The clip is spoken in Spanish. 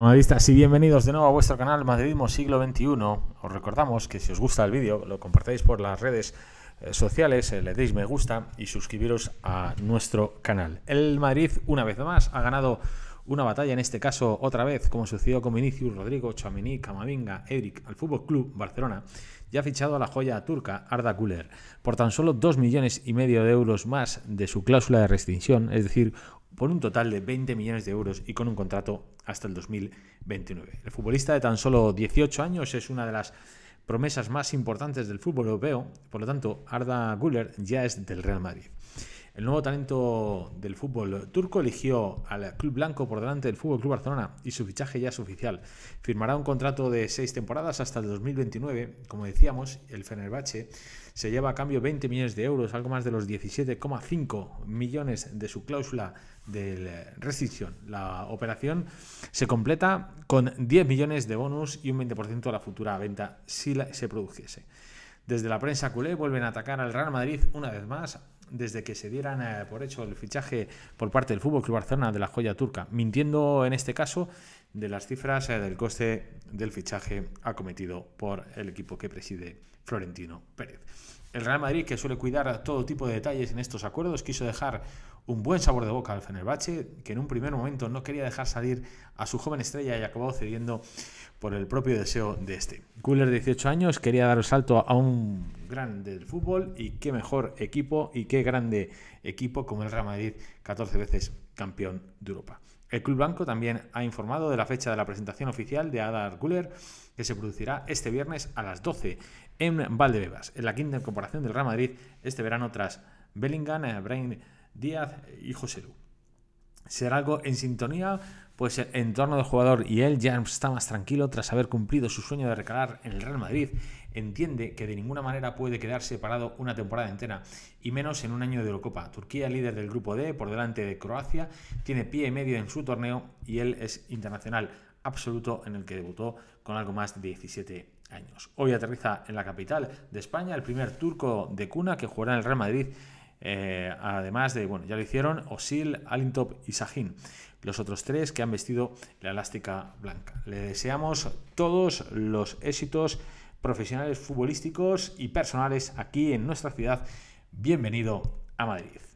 Madridistas y bienvenidos de nuevo a vuestro canal Madridismo Siglo XXI. Os recordamos que si os gusta el vídeo lo compartáis por las redes eh, sociales, eh, le deis me gusta y suscribiros a nuestro canal. El Madrid una vez más ha ganado una batalla, en este caso otra vez, como sucedió con Vinicius, Rodrigo, Chamení, Camavinga, Eric, al Fútbol Club Barcelona, ya ha fichado a la joya turca Arda Güler por tan solo 2 millones y medio de euros más de su cláusula de restricción, es decir, por un total de 20 millones de euros y con un contrato hasta el 2029. El futbolista de tan solo 18 años es una de las promesas más importantes del fútbol europeo, por lo tanto, Arda Güler ya es del Real Madrid. El nuevo talento del fútbol turco eligió al Club Blanco por delante del Fútbol Club Barcelona y su fichaje ya es oficial. Firmará un contrato de seis temporadas hasta el 2029. Como decíamos, el Fenerbahce se lleva a cambio 20 millones de euros, algo más de los 17,5 millones de su cláusula de rescisión. La operación se completa con 10 millones de bonus y un 20% a la futura venta si se produjese. Desde la prensa culé vuelven a atacar al Real Madrid una vez más desde que se dieran eh, por hecho el fichaje por parte del Fútbol Club Barcelona de la joya turca, mintiendo en este caso de las cifras eh, del coste del fichaje acometido por el equipo que preside Florentino Pérez. El Real Madrid, que suele cuidar todo tipo de detalles en estos acuerdos, quiso dejar un buen sabor de boca al Fenerbahce, que en un primer momento no quería dejar salir a su joven estrella y acabó cediendo por el propio deseo de este. Cooler, de 18 años, quería dar el salto a un grande del fútbol y qué mejor equipo y qué grande equipo como el Real Madrid, 14 veces campeón de Europa. El Club Blanco también ha informado de la fecha de la presentación oficial de Adar Guller, que se producirá este viernes a las 12 en Valdebebas, en la quinta incorporación del Real Madrid este verano tras Bellingham, Brain Díaz y José Será algo en sintonía pues el entorno del jugador y él ya está más tranquilo tras haber cumplido su sueño de recalar en el Real Madrid. Entiende que de ninguna manera puede quedarse parado una temporada entera y menos en un año de Eurocopa. Turquía, líder del grupo D, por delante de Croacia, tiene pie y medio en su torneo y él es internacional absoluto en el que debutó con algo más de 17 años. Hoy aterriza en la capital de España el primer turco de cuna que jugará en el Real Madrid eh, además de, bueno, ya lo hicieron Osil, Alintop y Sajin, los otros tres que han vestido la elástica blanca. Le deseamos todos los éxitos profesionales, futbolísticos y personales aquí en nuestra ciudad. Bienvenido a Madrid.